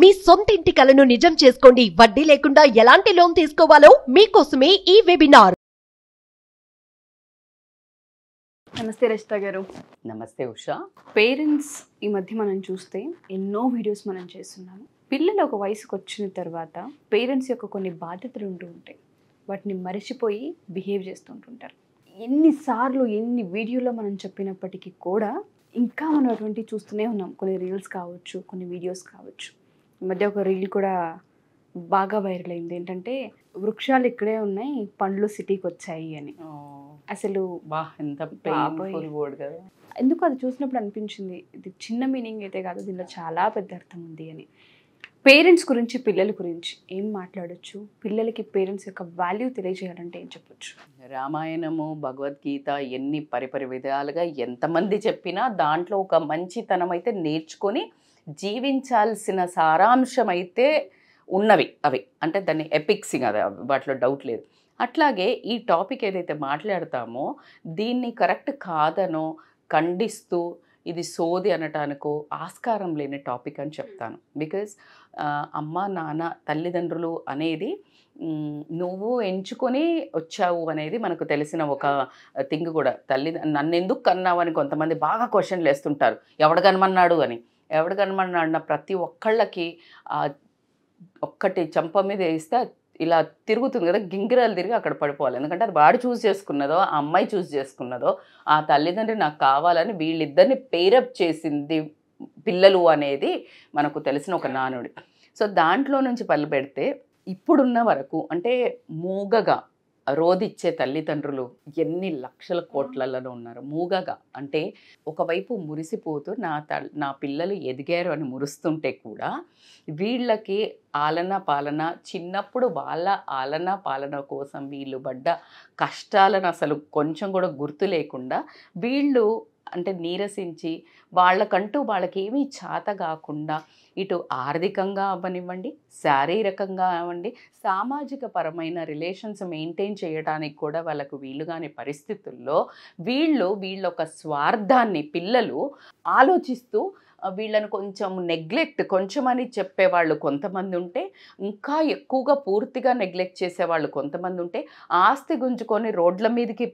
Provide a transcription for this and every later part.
మీ సొంత ఇంటి కలను నిజం చేసుకోండి వడ్డీ లేకుండా ఎలాంటి లోన్ తీసుకోవాలో మీకోసమే ఈ వెబినార్ నమస్తే రచిత గారు నమస్తే ఉషా పేరెంట్స్ ఈ మధ్య మనం చూస్తే ఎన్నో వీడియోస్ మనం చేస్తున్నాము పిల్లలు ఒక వయసుకు వచ్చిన తర్వాత పేరెంట్స్ యొక్క కొన్ని బాధ్యతలు ఉంటూ ఉంటాయి వాటిని మరిచిపోయి బిహేవ్ చేస్తుంటుంటారు ఎన్నిసార్లు ఎన్ని వీడియోలో మనం చెప్పినప్పటికీ కూడా ఇంకా మనం అటువంటివి చూస్తూనే ఉన్నాం కొన్ని రీల్స్ కావచ్చు కొన్ని వీడియోస్ కావచ్చు మధ్య ఒక రీల్ కూడా బాగా వైరల్ అయింది ఏంటంటే వృక్షాలు ఇక్కడే ఉన్నాయి పండ్లు సిటీకి వచ్చాయి అని అసలు కదా ఎందుకు అది చూసినప్పుడు అనిపించింది ఇది చిన్న మీనింగ్ అయితే కాదు దీనిలో చాలా పెద్ద అర్థం ఉంది అని పేరెంట్స్ గురించి పిల్లల గురించి ఏం మాట్లాడచ్చు పిల్లలకి పేరెంట్స్ యొక్క వాల్యూ తెలియజేయాలంటే ఏం చెప్పొచ్చు రామాయణము భగవద్గీత ఎన్ని పరిపరి విధాలుగా ఎంతమంది చెప్పినా దాంట్లో ఒక మంచితనం అయితే నేర్చుకొని జీవించాల్సిన సారాంశం అయితే ఉన్నవి అవి అంటే దాన్ని ఎపిక్సింగ్ అది వాటిలో డౌట్ లేదు అట్లాగే ఈ టాపిక్ ఏదైతే మాట్లాడతామో దీన్ని కరెక్ట్ కాదనో ఖండిస్తూ ఇది సోది అనటానికో ఆస్కారం లేని టాపిక్ అని చెప్తాను బికాజ్ అమ్మ నాన్న తల్లిదండ్రులు అనేది నువ్వు ఎంచుకొని వచ్చావు అనేది మనకు తెలిసిన ఒక థింగ్ కూడా తల్లి నన్ను ఎందుకు కన్నావు అని కొంతమంది బాగా క్వశ్చన్లు వేస్తుంటారు ఎవడు కనమన్నాడు అని ఎవడు కనమన్నాడిన ప్రతి ఒక్కళ్ళకి ఒక్కటి చంప మీద వేస్తే ఇలా తిరుగుతుంది కదా గింగిరాలు తిరిగి అక్కడ పడిపోవాలి ఎందుకంటే అది వాడు చూస్ చేసుకున్నదో ఆ అమ్మాయి చూస్ చేసుకున్నదో ఆ తల్లిదండ్రి నాకు కావాలని వీళ్ళిద్దరిని పేరప్ చేసింది పిల్లలు అనేది మనకు తెలిసిన ఒక నానుడి సో దాంట్లో నుంచి పల్లె పెడితే ఇప్పుడున్న వరకు అంటే మూగగా రోదిచ్చే తల్లిదండ్రులు ఎన్ని లక్షల కోట్లలో ఉన్నారు మూగగా అంటే ఒకవైపు మురిసిపోతూ నా త నా పిల్లలు ఎదిగారు అని మురుస్తుంటే కూడా వీళ్ళకి ఆలన పాలన చిన్నప్పుడు వాళ్ళ ఆలన పాలన కోసం వీళ్ళు పడ్డ కష్టాలను అసలు కొంచెం కూడా గుర్తు లేకుండా వీళ్ళు అంటే నీరసించి వాళ్ళకంటూ వాళ్ళకేమీ చాత చేత కాకుండా ఇటు ఆర్థికంగా అవ్వనివ్వండి శారీరకంగా అవ్వండి సామాజిక పరమైన రిలేషన్స్ మెయింటైన్ చేయడానికి కూడా వాళ్ళకు వీలుగాని పరిస్థితుల్లో వీళ్ళు వీళ్ళొక స్వార్థాన్ని పిల్లలు ఆలోచిస్తూ వీళ్ళను కొంచెం నెగ్లెక్ట్ కొంచెం అని చెప్పేవాళ్ళు కొంతమంది ఉంటే ఇంకా ఎక్కువగా పూర్తిగా నెగ్లెక్ట్ చేసేవాళ్ళు కొంతమంది ఉంటే ఆస్తి గుంజుకొని రోడ్ల మీదకి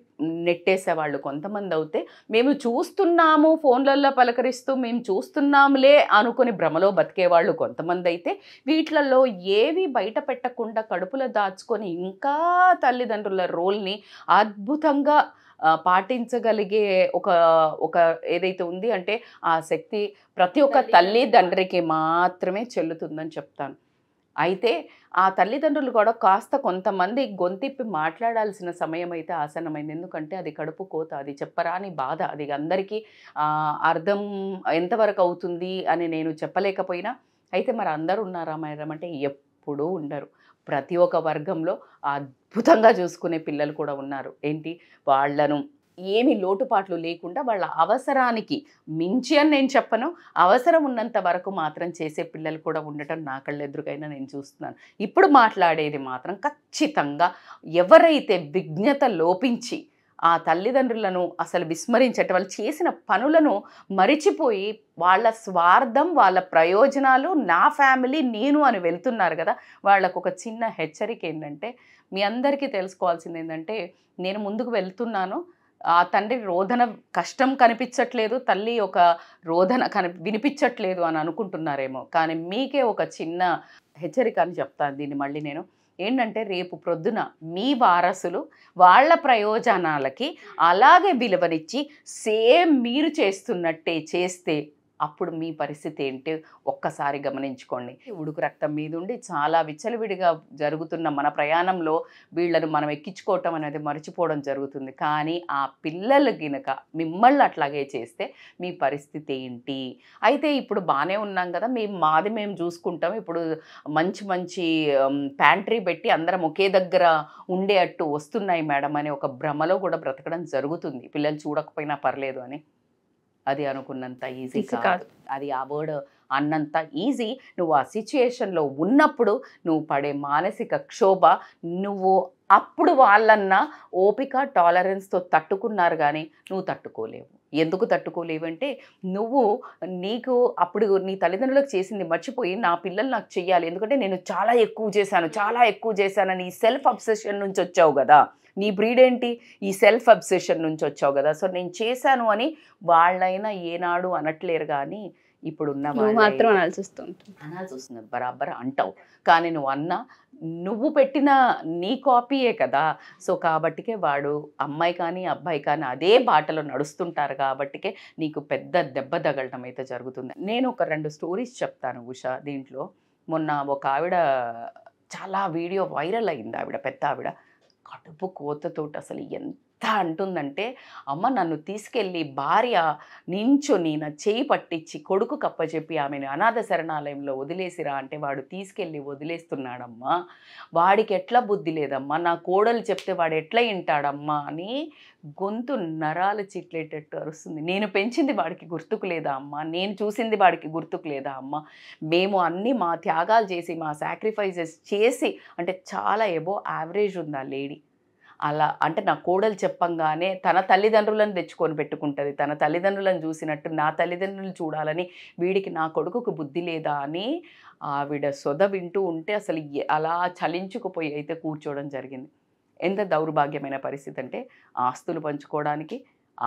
నెట్టేసేవాళ్ళు కొంతమంది అవుతే మేము చూస్తున్నాము ఫోన్లల్లో పలకరిస్తూ మేము చూస్తున్నాములే అనుకుని భ్రమలో బతికేవాళ్ళు కొంతమంది అయితే వీటిలలో ఏవి బయట పెట్టకుండా కడుపులో దాచుకొని ఇంకా తల్లిదండ్రుల రోల్ని అద్భుతంగా పాటించగలిగే ఒక ఒక ఏదైతే ఉంది అంటే ఆ శక్తి ప్రతి ఒక్క తల్లి తండ్రికి మాత్రమే చెల్లుతుందని చెప్తాను అయితే ఆ తల్లిదండ్రులు కూడా కాస్త కొంతమంది గొంతిప్పి మాట్లాడాల్సిన సమయం అయితే ఆసనమైంది ఎందుకంటే అది కడుపు కోత అది చెప్పరాని బాధ అది అందరికీ అర్థం ఎంతవరకు అవుతుంది అని నేను చెప్పలేకపోయినా అయితే మరి అందరు ఉన్నారా మేడం అంటే ఎప్పుడూ ఉండరు ప్రతి ఒక్క వర్గంలో అద్భుతంగా చూసుకునే పిల్లలు కూడా ఉన్నారు ఏంటి వాళ్లను ఏమి లోటుపాట్లు లేకుండా వాళ్ళ అవసరానికి మించి అని నేను చెప్పను అవసరం ఉన్నంత వరకు మాత్రం చేసే పిల్లలు కూడా ఉండటం నా ఎదురుగైనా నేను చూస్తున్నాను ఇప్పుడు మాట్లాడేది మాత్రం ఖచ్చితంగా ఎవరైతే విజ్ఞత లోపించి ఆ తల్లిదండ్రులను అసలు విస్మరించట వాళ్ళు చేసిన పనులను మరిచిపోయి వాళ్ళ స్వార్థం వాళ్ళ ప్రయోజనాలు నా ఫ్యామిలీ నేను అని వెళ్తున్నారు కదా వాళ్ళకు ఒక చిన్న హెచ్చరిక ఏంటంటే మీ అందరికీ తెలుసుకోవాల్సింది ఏంటంటే నేను ముందుకు వెళ్తున్నాను ఆ తండ్రి రోదన కష్టం కనిపించట్లేదు తల్లి ఒక రోదన కని వినిపించట్లేదు అని అనుకుంటున్నారేమో కానీ మీకే ఒక చిన్న హెచ్చరిక అని చెప్తాను దీన్ని మళ్ళీ నేను ఏంటంటే రేపు ప్రొద్దున మీ వారసులు వాళ్ళ ప్రయోజనాలకి అలాగే విలువనిచ్చి సేమ్ మీరు చేస్తున్నట్టే చేస్తే అప్పుడు మీ పరిస్థితి ఏంటి ఒక్కసారి గమనించుకోండి ఉడుకు రక్తం మీద ఉండి చాలా విచ్చలవిడిగా జరుగుతున్న మన ప్రయాణంలో వీళ్ళను మనం ఎక్కించుకోవటం అనేది మర్చిపోవడం జరుగుతుంది కానీ ఆ పిల్లలు గినక మిమ్మల్ని అట్లాగే చేస్తే మీ పరిస్థితి ఏంటి అయితే ఇప్పుడు బాగానే ఉన్నాం కదా మేము మాది మేము చూసుకుంటాం ఇప్పుడు మంచి మంచి ప్యాంట్రీ పెట్టి అందరం ఒకే దగ్గర ఉండే అట్టు వస్తున్నాయి మేడం అనే ఒక భ్రమలో కూడా బ్రతకడం జరుగుతుంది పిల్లలు చూడకపోయినా పర్లేదు అని అది అనుకున్నంత ఈజీ కాదు అది ఆ వర్డ్ అన్నంత ఈజీ నువ్వు ఆ సిచ్యుయేషన్లో ఉన్నప్పుడు నువ్వు పడే మానసిక క్షోభ నువ్వు అప్పుడు వాళ్ళన్నా ఓపిక టాలరెన్స్తో తట్టుకున్నారు కానీ నువ్వు తట్టుకోలేవు ఎందుకు తట్టుకోలేవంటే నువ్వు నీకు అప్పుడు నీ తల్లిదండ్రులకు చేసింది మర్చిపోయి నా పిల్లలు నాకు చెయ్యాలి ఎందుకంటే నేను చాలా ఎక్కువ చేశాను చాలా ఎక్కువ చేశానని సెల్ఫ్ అబ్సెషన్ నుంచి వచ్చావు కదా నీ బ్రీడ్ ఏంటి ఈ సెల్ఫ్ అబ్సెషన్ నుంచి వచ్చావు కదా సో నేను చేశాను అని వాళ్ళైనా ఏనాడు అనట్లేరు కానీ ఇప్పుడు ఉన్న మాత్రం అనాల్సి వస్తుంది అనాల్సి వస్తుంది బరాబర్ అంటావు కానీ నువ్వు అన్నా నువ్వు పెట్టిన నీ కాపీయే కదా సో కాబట్టికే వాడు అమ్మాయి కానీ అబ్బాయి కానీ అదే బాటలో నడుస్తుంటారు కాబట్టికే నీకు పెద్ద దెబ్బ తగలటం అయితే జరుగుతుంది నేను ఒక రెండు స్టోరీస్ చెప్తాను ఉషా దీంట్లో మొన్న ఒక ఆవిడ చాలా వీడియో వైరల్ అయింది ఆవిడ పెద్ద ఆవిడ కడుపు కోతతోటి అసలు ఎంత అంటుందంటే అమ్మ నన్ను తీసుకెళ్ళి భార్య నించుని నా చేయి పట్టించి కొడుకు కప్పచెప్పి ఆమెను అనాథ శరణాలయంలో వదిలేసిరా అంటే వాడు తీసుకెళ్ళి వదిలేస్తున్నాడమ్మా వాడికి ఎట్లా బుద్ధి లేదమ్మా నా కోడలు చెప్తే వాడు ఎట్లా వింటాడమ్మా అని గొంతు నరాలు చిట్లేటట్టు అరుస్తుంది నేను పెంచింది వాడికి గుర్తుకు లేదా అమ్మ నేను చూసింది వాడికి గుర్తుకు లేదా అమ్మ మేము అన్నీ మా త్యాగాలు చేసి మా సాక్రిఫైజెస్ చేసి అంటే చాలా ఏవో యావరేజ్ ఉంది ఆ లేడీ అలా అంటే నా కోడలు చెప్పంగానే తన తల్లిదండ్రులను తెచ్చుకొని పెట్టుకుంటుంది తన తల్లిదండ్రులను చూసినట్టు నా తల్లిదండ్రులను చూడాలని వీడికి నా కొడుకుకు బుద్ధి లేదా అని ఆవిడ సొద వింటూ ఉంటే అసలు అలా చలించుకుపోయి అయితే కూర్చోవడం జరిగింది ఎంత దౌర్భాగ్యమైన పరిస్థితి అంటే ఆస్తులు పంచుకోవడానికి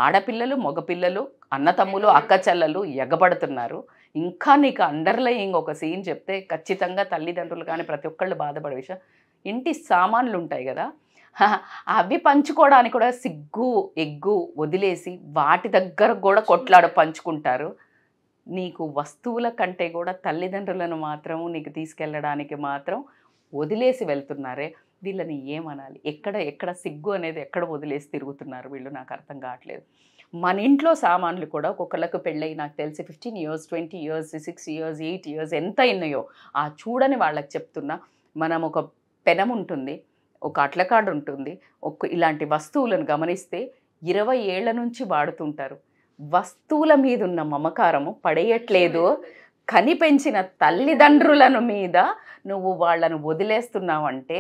ఆడపిల్లలు మగపిల్లలు అన్నతమ్ములు అక్క చెల్లెలు ఎగబడుతున్నారు ఇంకా నీకు అండర్లయింగ్ ఒక సీన్ చెప్తే ఖచ్చితంగా తల్లిదండ్రులు కానీ ప్రతి ఒక్కళ్ళు బాధపడే విషయం ఇంటి సామాన్లు ఉంటాయి కదా అవి పంచుకోవడానికి కూడా సిగ్గు ఎగ్గు వదిలేసి వాటి దగ్గర కూడా కొట్లాడ పంచుకుంటారు నీకు వస్తువుల కంటే కూడా తల్లిదండ్రులను మాత్రం నీకు తీసుకెళ్ళడానికి మాత్రం వదిలేసి వెళ్తున్నారే వీళ్ళని ఏమనాలి ఎక్కడ ఎక్కడ సిగ్గు అనేది ఎక్కడ వదిలేసి తిరుగుతున్నారు వీళ్ళు నాకు అర్థం కావట్లేదు మన ఇంట్లో సామాన్లు కూడా ఒక్కొక్కళ్ళకు పెళ్ళయి నాకు తెలిసి fifteen years twenty years six years eight years ఎంత అయినాయో ఆ చూడని వాళ్ళకి చెప్తున్నా మనం ఒక పెనం ఉంటుంది ఒక అట్లకాడు ఉంటుంది ఒక ఇలాంటి వస్తువులను గమనిస్తే ఇరవై ఏళ్ల నుంచి వాడుతుంటారు వస్తువుల మీద ఉన్న మమకారము పడేయట్లేదు కనిపెంచిన తల్లిదండ్రులను మీద నువ్వు వాళ్ళను వదిలేస్తున్నావంటే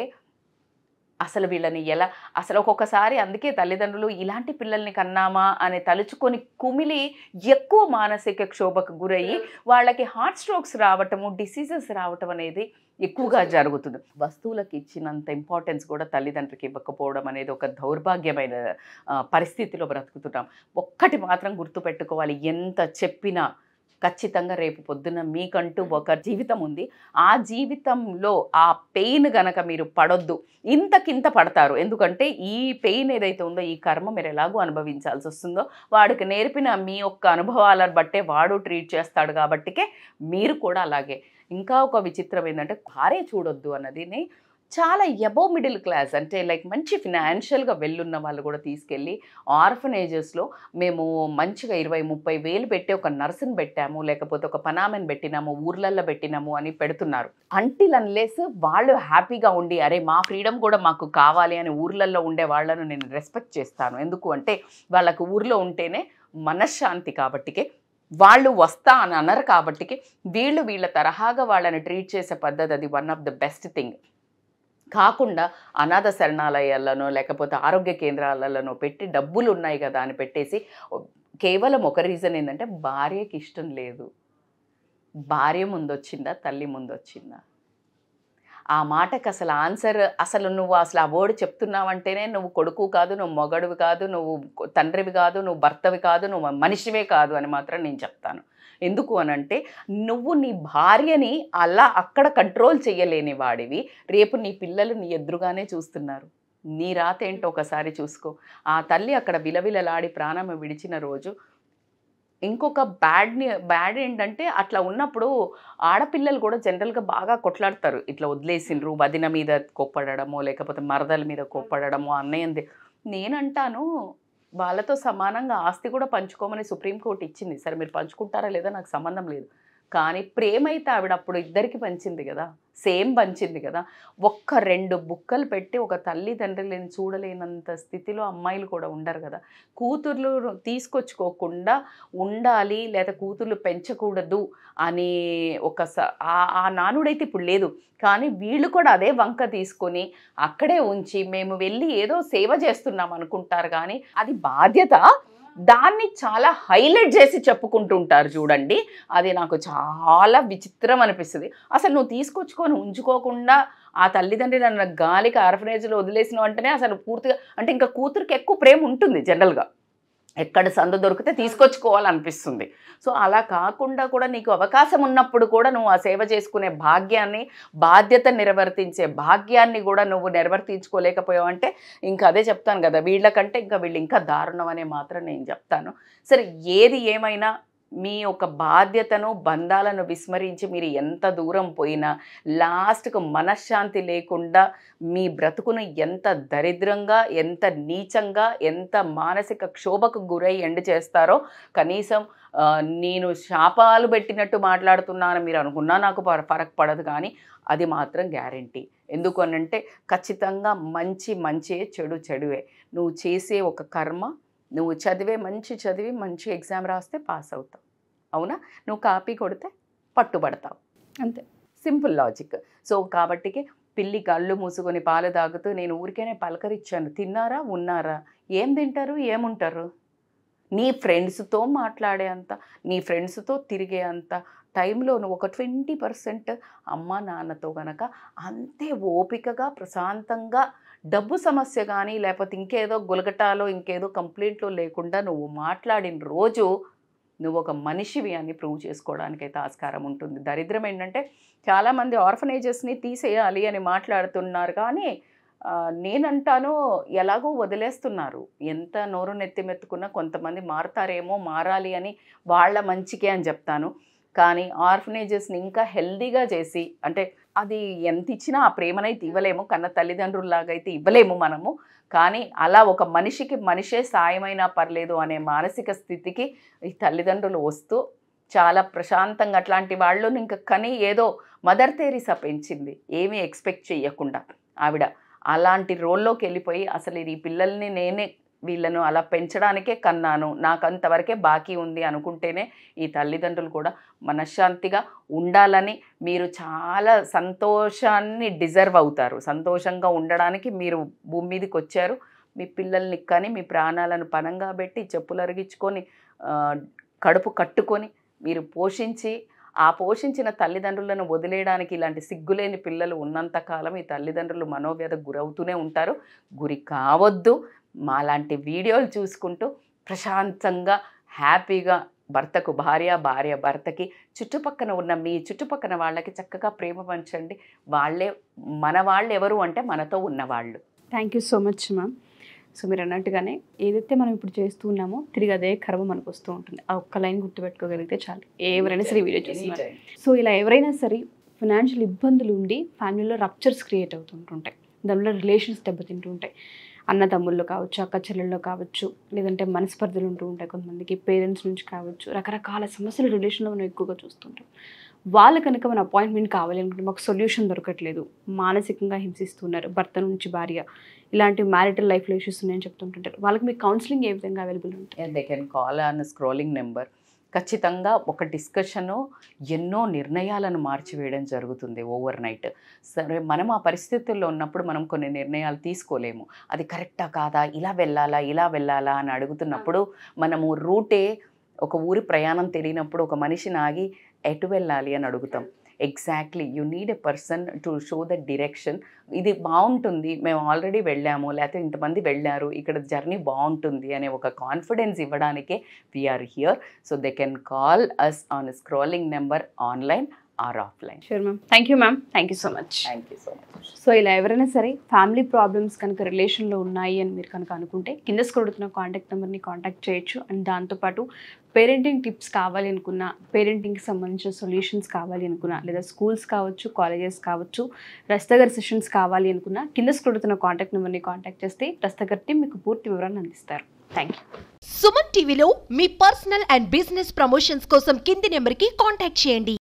అసలు వీళ్ళని ఎలా అసలు ఒక్కొక్కసారి అందుకే తల్లిదండ్రులు ఇలాంటి పిల్లల్ని కన్నామా అని తలుచుకొని కుమిలి ఎక్కువ మానసిక క్షోభకు గురయ్యి hmm. వాళ్ళకి హార్ట్ స్ట్రోక్స్ రావటము డిసీజెస్ రావటం అనేది ఎక్కువగా జరుగుతుంది వస్తువులకు ఇచ్చినంత ఇంపార్టెన్స్ కూడా తల్లిదండ్రులకి ఇవ్వకపోవడం అనేది ఒక దౌర్భాగ్యమైన పరిస్థితిలో బ్రతుకుతున్నాం ఒక్కటి మాత్రం గుర్తుపెట్టుకోవాలి ఎంత చెప్పినా ఖచ్చితంగా రేపు పొద్దున మీకంటూ ఒక జీవితం ఉంది ఆ జీవితంలో ఆ పెయిన్ గనక మీరు పడొద్దు ఇంతకింత పడతారు ఎందుకంటే ఈ పెయిన్ ఏదైతే ఉందో ఈ కర్మ మీరు ఎలాగో అనుభవించాల్సి వస్తుందో వాడికి నేర్పిన మీ యొక్క అనుభవాలను బట్టే వాడు ట్రీట్ చేస్తాడు కాబట్టికే మీరు కూడా అలాగే ఇంకా ఒక విచిత్రం ఏంటంటే భార్య చూడొద్దు అన్నది చాలా ఎబో మిడిల్ క్లాస్ అంటే లైక్ మంచి ఫినాన్షియల్గా వెళ్ళున్న వాళ్ళు కూడా తీసుకెళ్ళి ఆర్ఫనేజెస్లో మేము మంచిగా ఇరవై ముప్పై వేలు పెట్టి ఒక నర్సును పెట్టాము లేకపోతే ఒక పనామెన్ పెట్టినాము ఊర్లల్లో పెట్టినాము అని పెడుతున్నారు అంటిల్ అన్లెస్ వాళ్ళు హ్యాపీగా ఉండి అరే మా ఫ్రీడమ్ కూడా మాకు కావాలి అని ఊర్లల్లో ఉండే వాళ్ళను నేను రెస్పెక్ట్ చేస్తాను ఎందుకు అంటే వాళ్ళకు ఊర్లో ఉంటేనే మనశ్శాంతి కాబట్టికే వాళ్ళు వస్తా అని అనరు కాబట్టికి వీళ్ళు వీళ్ళ తరహాగా వాళ్ళని ట్రీట్ చేసే పద్ధతి అది one of the best thing కాకుండా అనాథ శరణాలయాలను లేకపోతే ఆరోగ్య కేంద్రాలను పెట్టి డబ్బులు ఉన్నాయి కదా అని పెట్టేసి కేవలం ఒక రీజన్ ఏంటంటే భార్యకి ఇష్టం లేదు భార్య ముందొచ్చిందా తల్లి ముందొచ్చిందా ఆ మాటకు అసలు ఆన్సర్ అసలు నువ్వు అసలు ఆ వర్డ్ చెప్తున్నావంటేనే నువ్వు కొడుకు కాదు నువ్వు మొగడువి కాదు నువ్వు తండ్రివి కాదు నువ్వు భర్తవి కాదు నువ్వు మనిషివే కాదు అని మాత్రం నేను చెప్తాను ఎందుకు అనంటే నువ్వు నీ భార్యని అలా అక్కడ కంట్రోల్ చేయలేని వాడివి రేపు నీ పిల్లలు నీ ఎదురుగానే చూస్తున్నారు నీ రాత ఏంటో ఒకసారి చూసుకో ఆ తల్లి అక్కడ విలవిలలాడి ప్రాణం విడిచిన రోజు ఇంకొక బ్యాడ్ బ్యాడ్ ఏంటంటే అట్లా ఉన్నప్పుడు ఆడపిల్లలు కూడా జనరల్గా బాగా కొట్లాడతారు ఇట్లా వదిలేసిండ్రు వదిన మీద కోప్పడమో లేకపోతే మరదల మీద కోప్పడము అన్నయ్య నేనంటాను వాళ్ళతో సమానంగా ఆస్తి కూడా పంచుకోమని సుప్రీంకోర్టు ఇచ్చింది సరే మీరు పంచుకుంటారా లేదా నాకు సంబంధం లేదు కానీ ప్రేమ అయితే ఆవిడ అప్పుడు ఇద్దరికి పంచింది కదా సేమ్ పంచింది కదా ఒక్క రెండు బుక్కలు పెట్టి ఒక తల్లి తండ్రిని చూడలేనంత స్థితిలో అమ్మాయిలు కూడా ఉండరు కదా కూతుర్లు తీసుకొచ్చుకోకుండా ఉండాలి లేదా కూతుర్లు పెంచకూడదు అని ఒక ఆ నానుడైతే ఇప్పుడు లేదు కానీ వీళ్ళు కూడా అదే వంక తీసుకొని అక్కడే ఉంచి మేము వెళ్ళి ఏదో సేవ చేస్తున్నాం అనుకుంటారు కానీ అది బాధ్యత దాన్ని చాలా హైలైట్ చేసి చెప్పుకుంటుంటారు చూడండి అది నాకు చాలా విచిత్రం అనిపిస్తుంది అసలు నువ్వు తీసుకొచ్చుకొని ఉంచుకోకుండా ఆ తల్లిదండ్రి నన్ను గాలికి ఆర్ఫనేజ్లో వదిలేసిన వెంటనే అసలు పూర్తిగా అంటే ఇంకా కూతురికి ఎక్కువ ప్రేమ ఉంటుంది జనరల్గా ఎక్కడ సందు దొరికితే తీసుకొచ్చుకోవాలనిపిస్తుంది సో అలా కాకుండా కూడా నీకు అవకాశం ఉన్నప్పుడు కూడా నువ్వు ఆ సేవ చేసుకునే భాగ్యాన్ని బాధ్యత నిర్వర్తించే భాగ్యాన్ని కూడా నువ్వు నిర్వర్తించుకోలేకపోయావు అంటే ఇంకా అదే చెప్తాను కదా వీళ్ళకంటే ఇంకా వీళ్ళు ఇంకా దారుణం అనే మాత్రం నేను చెప్తాను సరే ఏది ఏమైనా మీ యొక్క బాధ్యతను బంధాలను విస్మరించి మీరు ఎంత దూరం పోయినా లాస్ట్కు మనశ్శాంతి లేకుండా మీ బ్రతుకును ఎంత దరిద్రంగా ఎంత నీచంగా ఎంత మానసిక క్షోభకు గురై ఎండ్ చేస్తారో కనీసం నేను శాపాలు పెట్టినట్టు మాట్లాడుతున్నాను మీరు అనుకున్నా నాకు ఫరక్ పడదు కానీ అది మాత్రం గ్యారంటీ ఎందుకు అనంటే ఖచ్చితంగా మంచి మంచే చెడు చెడువే నువ్వు చేసే ఒక కర్మ నువ్వు చదివే మంచి చదివి మంచి ఎగ్జామ్ రాస్తే పాస్ అవుతావు అవునా నువ్వు కాపీ కొడితే పట్టుబడతావు అంతే సింపుల్ లాజిక్ సో కాబట్టికి పిల్లి కళ్ళు మూసుకొని పాలు తాగుతూ నేను ఊరికేనే పలకరిచ్చాను తిన్నారా ఉన్నారా ఏం తింటారు ఏముంటారు నీ ఫ్రెండ్స్తో మాట్లాడే అంత నీ ఫ్రెండ్స్తో తిరిగే అంత టైంలో నువ్వు ఒక ట్వంటీ పర్సెంట్ అమ్మ నాన్నతో గనక అంతే ఓపికగా ప్రశాంతంగా డబ్బు సమస్య కానీ లేకపోతే ఇంకేదో గులగటాలో ఇంకేదో కంప్లైంట్లు లేకుండా నువ్వు మాట్లాడిన రోజు నువ్వు ఒక మనిషివి అని ప్రూవ్ చేసుకోవడానికి అయితే ఆస్కారం ఉంటుంది దరిద్రం ఏంటంటే చాలామంది ఆర్ఫనేజెస్ని తీసేయాలి అని మాట్లాడుతున్నారు కానీ నేనంటాను ఎలాగో వదిలేస్తున్నారు ఎంత నోరు నెత్తిమెత్తుకున్నా కొంతమంది మారతారేమో మారాలి అని వాళ్ళ మంచికే అని చెప్తాను కానీ ఆర్ఫనేజెస్ని ఇంకా హెల్దీగా చేసి అంటే అది ఎంత ఇచ్చినా ఆ ప్రేమనైతే ఇవ్వలేము కన్న తల్లిదండ్రుల్లాగా అయితే ఇవ్వలేము మనము కానీ అలా ఒక మనిషికి మనిషే సాయమైనా పర్లేదు అనే మానసిక స్థితికి ఈ తల్లిదండ్రులు వస్తూ చాలా ప్రశాంతంగా అట్లాంటి వాళ్ళు ఇంకా కనీ ఏదో మదర్ థెరీసా పెంచింది ఏమీ ఎక్స్పెక్ట్ చేయకుండా ఆవిడ అలాంటి రోల్లోకి వెళ్ళిపోయి అసలు ఈ పిల్లల్ని నేనే వీళ్ళను అలా పెంచడానికే కన్నాను నాకు అంతవరకే బాకీ ఉంది అనుకుంటేనే ఈ తల్లిదండ్రులు కూడా మనశ్శాంతిగా ఉండాలని మీరు చాలా సంతోషాన్ని డిజర్వ్ అవుతారు సంతోషంగా ఉండడానికి మీరు భూమి మీదకి వచ్చారు మీ పిల్లల్ని కానీ మీ ప్రాణాలను పనంగా పెట్టి చెప్పులు అరిగించుకొని కడుపు కట్టుకొని మీరు పోషించి ఆ పోషించిన తల్లిదండ్రులను వదిలేయడానికి ఇలాంటి సిగ్గులేని పిల్లలు ఉన్నంతకాలం ఈ తల్లిదండ్రులు మనోవ్యధ గురవుతూనే ఉంటారు గురి కావద్దు మాలాంటి వీడియోలు చూసుకుంటూ ప్రశాంతంగా హ్యాపీగా భర్తకు భార్య భార్య భర్తకి చుట్టుపక్కన ఉన్న మీ చుట్టుపక్కన వాళ్ళకి చక్కగా ప్రేమ పంచండి వాళ్ళే మన వాళ్ళు ఎవరు అంటే మనతో ఉన్నవాళ్ళు thank you so much ma'am so మీరు అన్నట్టుగానే ఏదైతే మనం ఇప్పుడు చేస్తూ ఉన్నామో తిరిగి అదే కర్మ మనకు వస్తూ ఉంటుంది ఆ ఒక్క లైన్ గుర్తుపెట్టుకోగలిగితే చాలు ఎవరైనా సరే వీడియో చేస్తున్నారు సో ఇలా ఎవరైనా సరే ఫినాన్షియల్ ఇబ్బందులు ఉండి ఫ్యామిలీలో రప్చర్స్ క్రియేట్ అవుతుంటుంటాయి దానిలో రిలేషన్స్ దెబ్బతింటూ ఉంటాయి అన్నదమ్ముల్లో కావచ్చు అక్క చెల్లెల్లో కావచ్చు లేదంటే మనస్పర్ధలు ఉంటూ ఉంటాయి కొంతమందికి పేరెంట్స్ నుంచి కావచ్చు రకరకాల సమస్యలు రిలేషన్లో మనం ఎక్కువగా చూస్తుంటాం వాళ్ళు కనుక మన అపాయింట్మెంట్ కావాలి అనుకుంటే మాకు సొల్యూషన్ దొరకట్లేదు మానసికంగా హింసిస్తున్నారు భర్త నుంచి భార్య ఇలాంటి మ్యారిటల్ లైఫ్లో ఇష్యూస్ ఉన్నాయని చెప్తుంటుంటారు వాళ్ళకి మీ కౌన్సిలింగ్ ఏ విధంగా అవైలబుల్ ఉంటుంది they can call on scrolling number ఖచ్చితంగా ఒక డిస్కషను ఎన్నో నిర్ణయాలను మార్చివేయడం జరుగుతుంది ఓవర్ నైట్ సరే మనం ఆ పరిస్థితుల్లో ఉన్నప్పుడు మనం కొన్ని నిర్ణయాలు తీసుకోలేము అది కరెక్టా కాదా ఇలా వెళ్ళాలా ఇలా వెళ్ళాలా అని అడుగుతున్నప్పుడు మనము రూటే ఒక ఊరి ప్రయాణం తెలియనప్పుడు ఒక మనిషిని ఆగి ఎటు వెళ్ళాలి అని అడుగుతాం exactly you need a person to show the direction ఇది బాగుంటుంది మేము ఆల్రెడీ వెళ్ళాము లేకపోతే ఇంతమంది వెళ్ళారు ఇక్కడ జర్నీ బాగుంటుంది అనే ఒక కాన్ఫిడెన్స్ ఇవ్వడానికే we're here so they can call us on scrolling number online or offline sure ma'am thank you ma'am thank you so much thank you so much so ఇలా ఎవరైనా సరే ఫ్యామిలీ ప్రాబ్లమ్స్ కనుక రిలేషన్లో ఉన్నాయి అని మీరు కనుక అనుకుంటే కింద స్కూడుతున్న కాంటాక్ట్ నెంబర్ని కాంటాక్ట్ చేయొచ్చు అండ్ దాంతోపాటు పేరెంటింగ్ టిప్స్ కావాలి అనుకున్నా పేరెంటింగ్కి సంబంధించిన సొల్యూషన్స్ కావాలి అనుకున్నా లేదా స్కూల్స్ కావచ్చు కాలేజెస్ కావచ్చు రస్తగర్ సెషన్స్ కావాలి అనుకున్నా కింద స్కూడుతున్న కాంటాక్ట్ నెంబర్ని కాంటాక్ట్ చేస్తే రస్తగర్ టీం మీకు పూర్తి వివరాలను అందిస్తారు థ్యాంక్ యూ సుమన్ టీవీలో మీ పర్సనల్ అండ్ బిజినెస్ ప్రమోషన్స్ కోసం కింది నెంబర్కి కాంటాక్ట్ చేయండి